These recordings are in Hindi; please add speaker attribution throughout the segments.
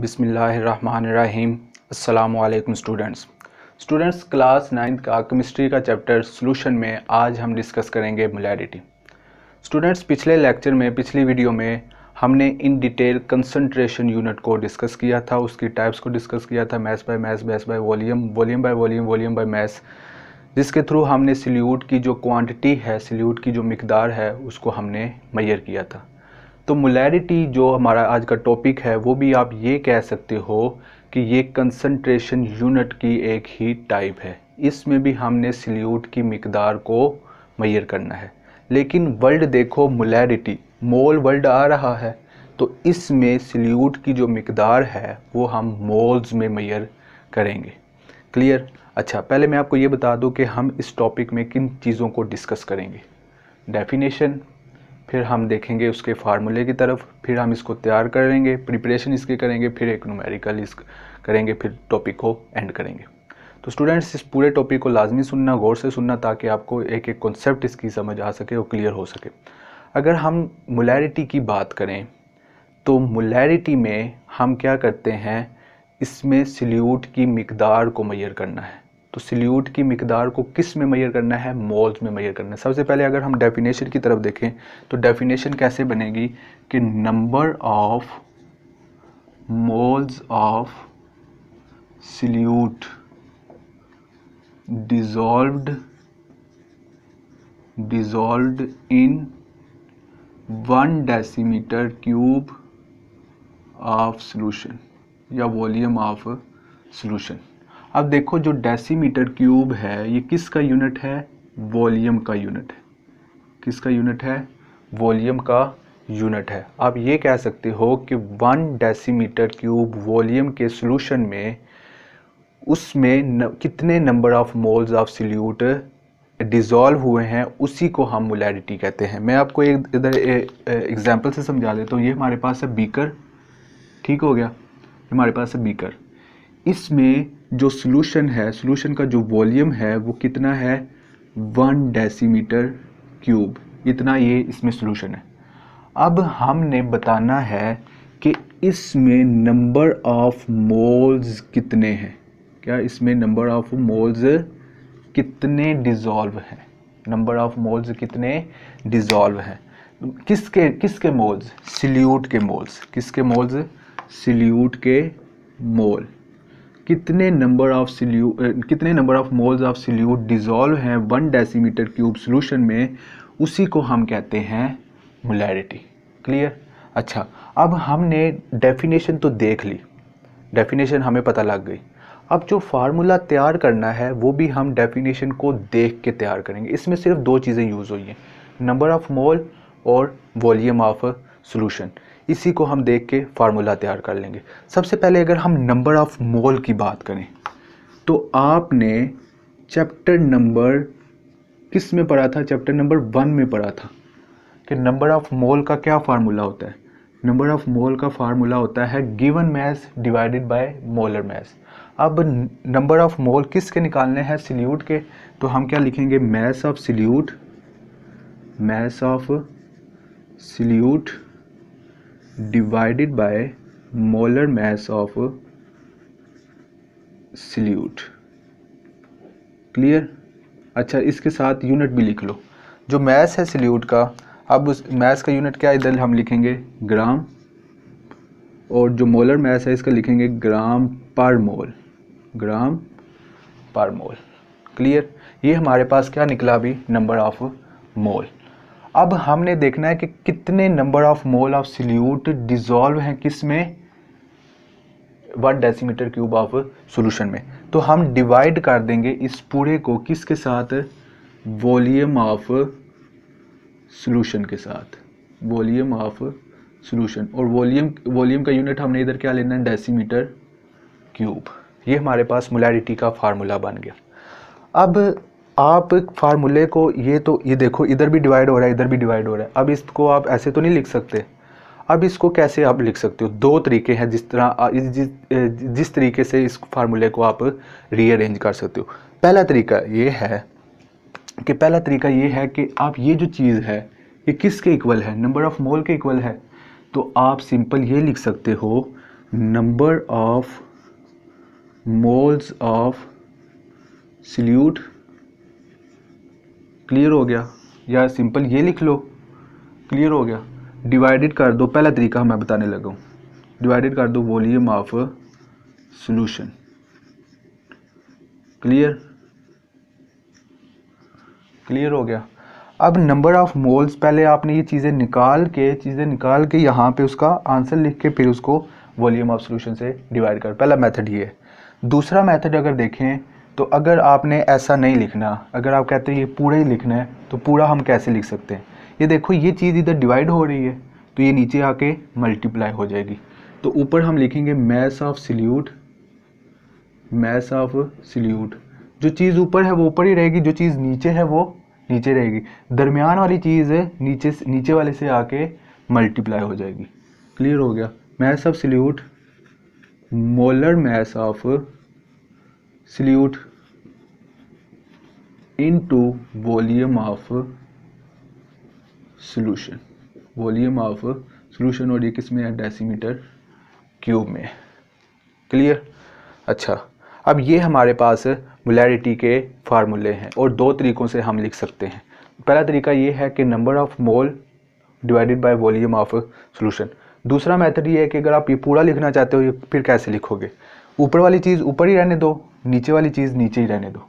Speaker 1: बिसमीम् अल्लाम स्टूडेंट्स स्टूडेंट्स क्लास नाइन्थ का केमिस्ट्री का चैप्टर सॉल्यूशन में आज हम डिस्कस करेंगे मोलैरिटी स्टूडेंट्स पिछले लेक्चर में पिछली वीडियो में हमने इन डिटेल कंसंट्रेशन यूनिट को डिस्कस किया था उसकी टाइप्स को डिस्कस किया था mass by mass mass by volume volume by volume volume by mass जिसके थ्रू हमने सल्यूट की जो क्वान्टिटी है सल्यूट की जो मकदार है उसको हमने मैयर किया था तो मोलैरिटी जो हमारा आज का टॉपिक है वो भी आप ये कह सकते हो कि ये कंसनट्रेशन यूनिट की एक ही टाइप है इसमें भी हमने सल्यूट की मकदार को मैयर करना है लेकिन वर्ल्ड देखो मलेरिटी मोल वर्ल्ड आ रहा है तो इसमें सल्यूट की जो मकदार है वो हम मोल्स में मैयर करेंगे क्लियर अच्छा पहले मैं आपको ये बता दूं कि हम इस टॉपिक में किन चीज़ों को डिस्कस करेंगे डेफिनेशन फिर हम देखेंगे उसके फार्मूले की तरफ फिर हम इसको तैयार करेंगे प्रिपरेशन इसके करेंगे फिर एक नुमेरिकल इस करेंगे फिर टॉपिक को एंड करेंगे तो स्टूडेंट्स इस पूरे टॉपिक को लाजमी सुनना गौर से सुनना ताकि आपको एक एक कॉन्सेप्ट इसकी समझ आ सके और क्लियर हो सके अगर हम मोलैरिटी की बात करें तो मोलैरिटी में हम क्या करते हैं इसमें सल्यूट की मकदार को मैयर करना है तो सल्यूट की मकदार को किस में मैयर करना है मोल्स में मैयर करना है सबसे पहले अगर हम डेफिनेशन की तरफ देखें तो डेफिनेशन कैसे बनेगी कि number of moles of solute dissolved dissolved in one decimetre cube of solution या वॉल्यूम ऑफ solution अब देखो जो डेसीमीटर क्यूब है ये किसका यूनिट है वॉल्यूम का यूनिट है किसका यूनिट है वॉल्यूम का यूनिट है आप ये कह सकते हो कि वन डेसीमीटर क्यूब वॉल्यूम के सोलूशन में उसमें न, कितने number of moles of solute dissolve हुए हैं उसी को हम मोलैरिटी कहते हैं मैं आपको एक इधर एग्जांपल से समझा देता हूँ ये हमारे पास है बीकर ठीक हो गया हमारे पास है बीकर इसमें जो सॉल्यूशन है सॉल्यूशन का जो वॉल्यूम है वो कितना है वन डेसीमीटर क्यूब इतना ये इसमें सॉल्यूशन है अब हमने बताना है कि इसमें नंबर ऑफ मोल्स कितने हैं क्या इसमें नंबर ऑफ मोल्स कितने डिज़ोल्व हैं नंबर ऑफ मोल्स कितने डिज़ोल्व हैं किसके किसके मोल्स सिल्यूट के मोल्स किसके मोल्स सिल्यूट के मोल कितने नंबर ऑफ सिल्यू कितने number of moles of solute dissolve हैं वन डेसीमीटर क्यूब सोल्यूशन में उसी को हम कहते हैं मोलैरिटी क्लियर अच्छा अब हमने डेफिनेशन तो देख ली डेफिनेशन हमें पता लग गई अब जो फार्मूला तैयार करना है वो भी हम डेफिनेशन को देख के तैयार करेंगे इसमें सिर्फ दो चीज़ें यूज़ हुई हैं नंबर ऑफ़ मोल और वॉल्यूम ऑफ सोलूशन इसी को हम देख के फार्मूला तैयार कर लेंगे सबसे पहले अगर हम नंबर ऑफ मोल की बात करें तो आपने चैप्टर नंबर किस में पढ़ा था चैप्टर नंबर वन में पढ़ा था कि नंबर ऑफ मोल का क्या फार्मूला होता है नंबर ऑफ मोल का फार्मूला होता है given mass divided by molar mass अब नंबर ऑफ मोल किसके निकालने हैं सिल्यूट के तो हम क्या लिखेंगे mass of solute mass of solute divided by molar mass of solute clear अच्छा इसके साथ यूनिट भी लिख लो जो मैस है सल्यूट का अब उस मैस का यूनिट क्या है इधर हम लिखेंगे ग्राम और जो मोलर मैस है इसका लिखेंगे ग्राम पर मोल ग्राम पर मोल क्लियर ये हमारे पास क्या निकला अभी नंबर ऑफ मोल अब हमने देखना है कि कितने number of mole of solute dissolve हैं किस में one decimetre cube of solution में तो हम डिवाइड कर देंगे इस पूरे को किसके साथ वॉल्यूम ऑफ सॉल्यूशन के साथ वॉल्यूम ऑफ सॉल्यूशन और वॉल्यूम वॉल्यूम का यूनिट हमने इधर क्या लेना है डेसीमीटर क्यूब ये हमारे पास मोलैरिटी का फार्मूला बन गया अब आप फार्मूले को ये तो ये देखो इधर भी डिवाइड हो रहा है इधर भी डिवाइड हो रहा है अब इसको आप ऐसे तो नहीं लिख सकते अब इसको कैसे आप लिख सकते हो दो तरीके हैं जिस तरह जिस जिस तरीके से इस फार्मूले को आप रीअरेंज कर सकते हो पहला तरीका ये है कि पहला तरीका ये है कि आप ये जो चीज़ है ये किसके इक्वल है नंबर ऑफ़ मोल के इक्वल है तो आप सिंपल ये लिख सकते हो number of moles of solute clear हो गया या सिंपल ये लिख लो क्लियर हो गया डिवाइडेड कर दो पहला तरीका मैं बताने लगा हूँ डिवाइडेड कर दो volume of solution clear clear हो गया अब नंबर ऑफ़ मोल्स पहले आपने ये चीज़ें निकाल के चीज़ें निकाल के यहाँ पे उसका आंसर लिख के फिर उसको वॉल्यूम ऑफ सॉल्यूशन से डिवाइड कर पहला मेथड ये है दूसरा मेथड अगर देखें तो अगर आपने ऐसा नहीं लिखना अगर आप कहते हैं ये पूरा ही लिखना है तो पूरा हम कैसे लिख सकते हैं ये देखो ये चीज़ इधर डिवाइड हो रही है तो ये नीचे आके मल्टीप्लाई हो जाएगी तो ऊपर हम लिखेंगे mass of solute mass of solute जो चीज़ ऊपर है वो ऊपर ही रहेगी जो चीज़ नीचे है वो नीचे रहेगी दरमियान वाली चीज़ नीचे नीचे वाले से आके मल्टीप्लाई हो जाएगी क्लियर हो गया mass of solute molar mass of into volume of solution volume of solution और ये किस में है डेसीमीटर क्यूब में क्लियर अच्छा अब ये हमारे पास मोलैरिटी के फार्मूले हैं और दो तरीक़ों से हम लिख सकते हैं पहला तरीका ये है कि number of mole divided by volume of solution दूसरा मेथड ये है कि अगर आप ये पूरा लिखना चाहते हो ये फिर कैसे लिखोगे ऊपर वाली चीज़ ऊपर ही रहने दो नीचे वाली चीज़ नीचे ही रहने दो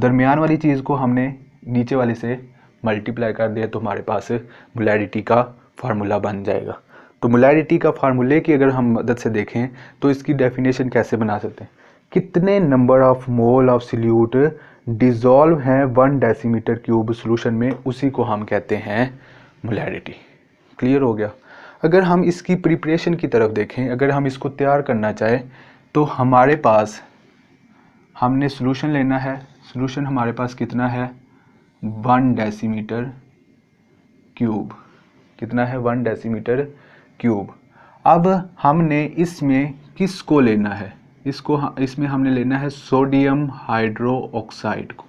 Speaker 1: दरमियान वाली चीज़ को हमने नीचे वाले से मल्टीप्लाई कर दिया तो हमारे पास मोलैरिटी का फार्मूला बन जाएगा तो मोलैरिटी का फार्मूले की अगर हम मदद से देखें तो इसकी डेफिनेशन कैसे बना सकते हैं कितने number of mole of solute dissolve हैं वन डेसीमीटर क्यूब सोल्यूशन में उसी को हम कहते हैं मोलैरिटी क्लियर हो गया अगर हम इसकी प्रिपरेशन की तरफ देखें अगर हम इसको तैयार करना चाहें तो हमारे पास हमने सॉल्यूशन लेना है सॉल्यूशन हमारे पास कितना है वन डेसीमीटर क्यूब कितना है वन डेसीमीटर क्यूब अब हमने इसमें किसको लेना है इसको इसमें हमने लेना है सोडियम हाइड्रो ऑक्साइड को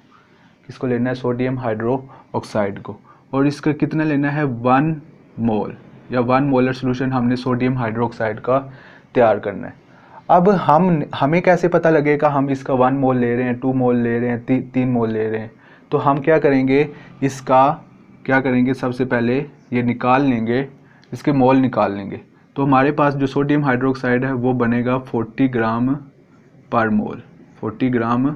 Speaker 1: किसको लेना है सोडियम हाइड्रो ऑक्साइड को और इसका कितना लेना है वन मोल या वन मोलर सोलूशन हमने सोडियम हाइड्रो ऑक्साइड का तैयार करना है अब हम हमें कैसे पता लगेगा हम इसका वन मोल ले रहे हैं टू मोल ले रहे हैं ती, तीन मोल ले रहे हैं तो हम क्या करेंगे इसका क्या करेंगे सबसे पहले ये निकाल लेंगे इसके मोल निकाल लेंगे तो हमारे पास जो सोडियम हाइड्रोक्साइड है वो बनेगा 40 ग्राम पर मोल 40 ग्राम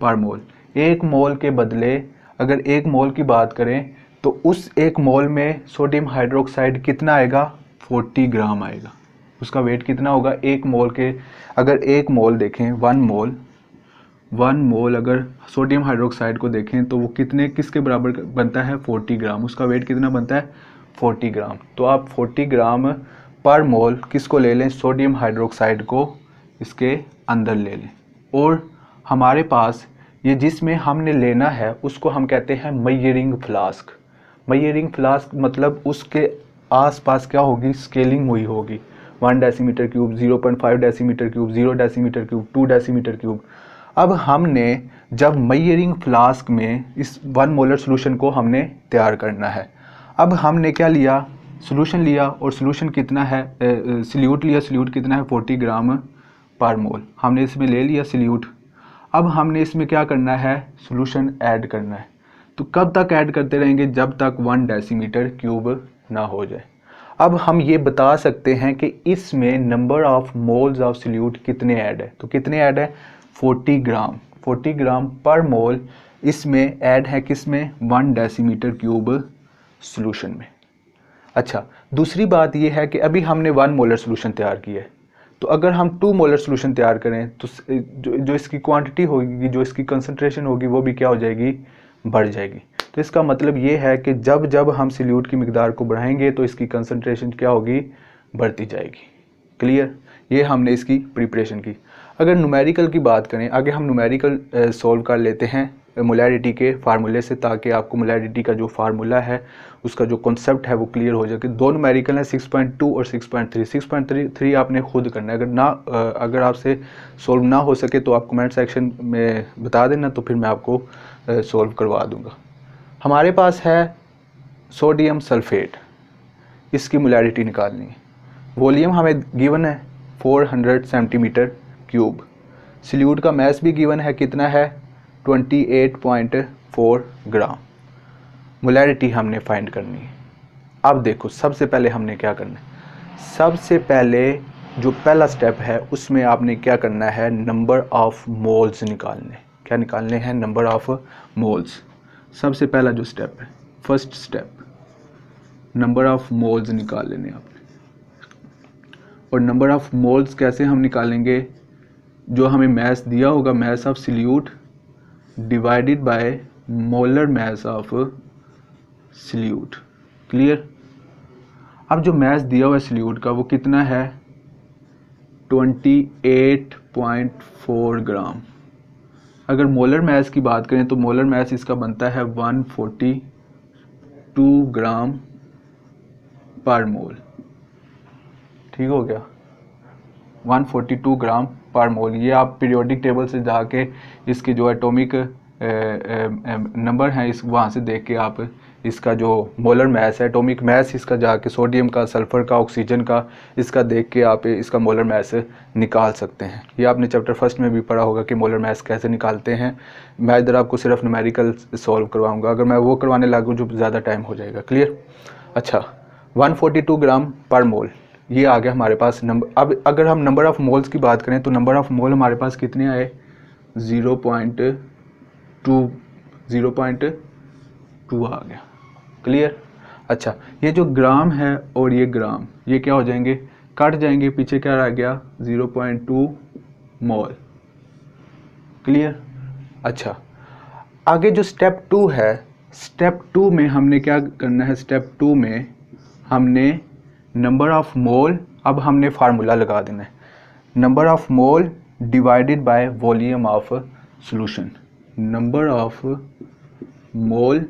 Speaker 1: पर मोल एक मोल के बदले अगर एक मोल की बात करें तो उस एक मोल में सोडियम हाइड्रोक्साइड कितना आएगा 40 ग्राम आएगा उसका वेट कितना होगा एक मोल के अगर एक मोल देखें वन मोल वन मोल अगर सोडियम हाइड्रोक्साइड को देखें तो वो कितने किसके बराबर बनता है फोर्टी ग्राम उसका वेट कितना बनता है फोर्टी ग्राम तो आप फोर्टी ग्राम पर मोल किसको ले लें सोडियम हाइड्रोक्साइड को इसके अंदर ले लें और हमारे पास ये जिसमें हमने लेना है उसको हम कहते हैं मयरिंग फ्लास्क मयरिंग फ्लास्क मतलब उसके आसपास क्या होगी स्केलिंग हुई होगी one decimetre cube zero point five decimetre cube zero decimetre cube two decimetre cube अब हमने जब मयरिंग फ्लास्क में इस वन मोलर सोलूशन को हमने तैयार करना है अब हमने क्या लिया सोलूशन लिया और सोलूशन कितना है सल्यूट लिया सल्यूट कितना है फोर्टी ग्राम पर मोल हमने इसमें ले लिया सल्यूट अब हमने इसमें क्या करना है सोलूशन ऐड करना है तो कब तक ऐड करते रहेंगे जब तक वन डेसीमीटर क्यूब ना हो जाए अब हम ये बता सकते हैं कि इसमें number of moles of solute कितने ऐड है तो कितने ऐड है 40 ग्राम 40 ग्राम पर मोल इसमें ऐड है किस में वन डेसीमीटर क्यूब सोलूशन में अच्छा दूसरी बात यह है कि अभी हमने वन मोलर सोलूशन तैयार किया है तो अगर हम टू मोलर सोलूशन तैयार करें तो जो, जो इसकी क्वांटिटी होगी जो इसकी कंसनट्रेशन होगी वो भी क्या हो जाएगी बढ़ जाएगी तो इसका मतलब ये है कि जब जब हम सल्यूट की मकदार को बढ़ाएंगे तो इसकी कंसनट्रेशन क्या होगी बढ़ती जाएगी क्लियर ये हमने इसकी प्रिपरेशन की अगर नुमेरिकल की बात करें आगे हम नुमेरिकल सॉल्व कर लेते हैं मोलैरिटी के फार्मूले से ताकि आपको मोलैरिटी का जो फार्मूला है उसका जो कॉन्सेप्ट है वो क्लियर हो जाए कि दो नुमेरिकल हैं 6.2 और 6.3 6.3 आपने खुद करना है अगर ना अगर आपसे सॉल्व ना हो सके तो आप कमेंट सेक्शन में बता देना तो फिर मैं आपको सॉल्व करवा दूँगा हमारे पास है सोडियम सल्फेट इसकी मोलैरिटी निकालनी वॉल्यूम हमें गिवन है 400 सेंटीमीटर क्यूब सल्यूट का मैस भी गिवन है कितना है 28.4 ग्राम मोलैरिटी हमने फाइंड करनी है अब देखो सबसे पहले हमने क्या करना है सबसे पहले जो पहला स्टेप है उसमें आपने क्या करना है नंबर ऑफ़ मोल्स निकालने क्या निकालने हैं नंबर ऑफ़ मोल्स सबसे पहला जो स्टेप है first step number of moles निकाल लेने आपने और नंबर ऑफ मोल्स कैसे हम निकालेंगे जो हमें मैस दिया होगा mass of solute divided by molar mass of solute clear अब जो मैस दिया हुआ है सल्यूट का वो कितना है 28.4 ग्राम अगर मोलर मैस की बात करें तो मोलर मैस इसका बनता है 142 ग्राम पर मोल ठीक हो गया 142 ग्राम पर मोल ये आप पीरियोडिक टेबल से जाके इसके जो एटॉमिक नंबर हैं इस वहाँ से देख के आप इसका जो मोलर मैस है एटॉमिक मैस इसका जाके सोडियम का सल्फ़र का ऑक्सीजन का इसका देख के आप इसका मोलर मैस निकाल सकते हैं ये आपने चैप्टर फर्स्ट में भी पढ़ा होगा कि मोलर मैस कैसे निकालते हैं मैं इधर आपको सिर्फ नुमेरिकल सॉल्व करवाऊँगा अगर मैं वो करवाने लागूँ जो तो ज़्यादा टाइम हो जाएगा क्लियर अच्छा वन ग्राम पर मोल ये आ गया हमारे पास नंबर अब अगर हम नंबर ऑफ़ मोल्स की बात करें तो नंबर ऑफ़ मोल हमारे पास कितने आए zero point two zero point two आ गया क्लियर अच्छा ये जो ग्राम है और ये ग्राम ये क्या हो जाएंगे कट जाएंगे पीछे क्या रह गया 0.2 मोल क्लियर अच्छा आगे जो स्टेप टू है स्टेप टू में हमने क्या करना है स्टेप टू में हमने नंबर ऑफ मोल अब हमने फार्मूला लगा देना है number of mole divided by volume of solution number of mole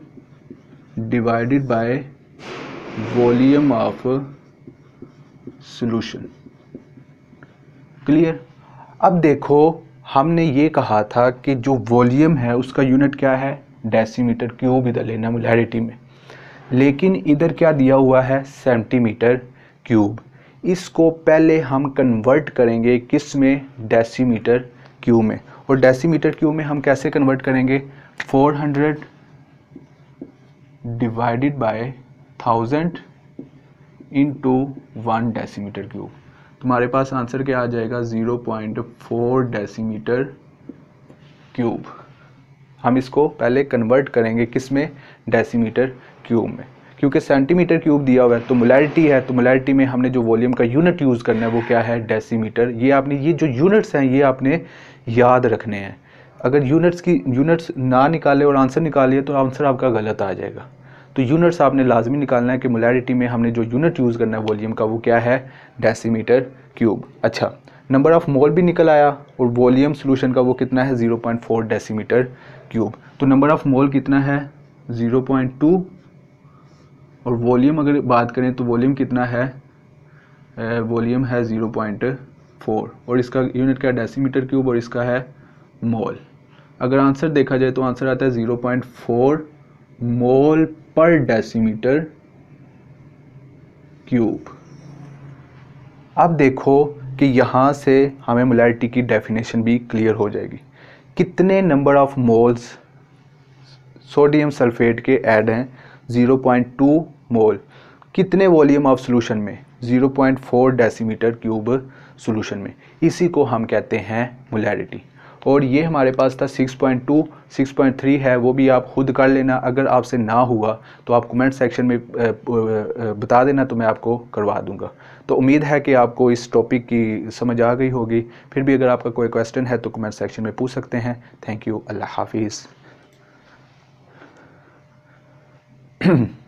Speaker 1: divided by volume of solution clear अब देखो हमने ये कहा था कि जो वॉल्यूम है उसका यूनिट क्या है डेसीमीटर क्यूब इधर लेना मोलैरिटी में लेकिन इधर क्या दिया हुआ है सेंटीमीटर क्यूब इसको पहले हम कन्वर्ट करेंगे किस में डेसीमीटर क्यूब में और डेसीमीटर क्यूब में हम कैसे कन्वर्ट करेंगे 400 divided by thousand into one decimetre cube तुम्हारे पास आंसर क्या आ जाएगा zero point four decimetre cube हम इसको पहले कन्वर्ट करेंगे किस में डेसीमीटर क्यूब में क्योंकि सेंटीमीटर क्यूब दिया हुआ है तो मोलैरिटी है तो मोलैरिटी में हमने जो वॉल्यूम का यूनिट यूज़ करना है वो क्या है डेसीमीटर ये आपने ये जो यूनिट्स हैं ये आपने याद रखने हैं अगर यूनिट्स की यूनिट्स ना निकाले और आंसर निकालिए तो आंसर आपका गलत आ जाएगा तो यूनिट्स आपने लाजमी निकालना है कि मोलैरिटी में हमने जो यूनिट यूज़ करना है वॉल्यूम का वो क्या है डेसीमीटर क्यूब अच्छा नंबर ऑफ़ मोल भी निकल आया और वॉल्यूम सोलूशन का वो कितना है 0.4 डेसीमीटर क्यूब तो नंबर ऑफ़ मोल कितना है 0.2 और वॉल्यूम अगर बात करें तो वॉल्यूम कितना है वॉल्यूम है 0.4 और इसका यूनिट क्या डेसीमीटर क्यूब और इसका है मोल अगर आंसर देखा जाए तो आंसर आता है ज़ीरो पॉइंट फोर मोल पर डेसीमीटर क्यूब अब देखो कि यहाँ से हमें मोलैरिटी की डेफिनेशन भी क्लियर हो जाएगी कितने number of moles sodium sulphate के ऐड हैं 0.2 मोल कितने वॉल्यूम ऑफ सॉल्यूशन में 0.4 डेसीमीटर क्यूब सॉल्यूशन में इसी को हम कहते हैं मोलैरिटी और ये हमारे पास था 6.2 6.3 है वो भी आप खुद कर लेना अगर आपसे ना हुआ तो आप कमेंट सेक्शन में बता देना तो मैं आपको करवा दूंगा तो उम्मीद है कि आपको इस टॉपिक की समझ आ गई होगी फिर भी अगर आपका कोई क्वेश्चन है तो कमेंट सेक्शन में पूछ सकते हैं थैंक यू अल्लाह हाफिज़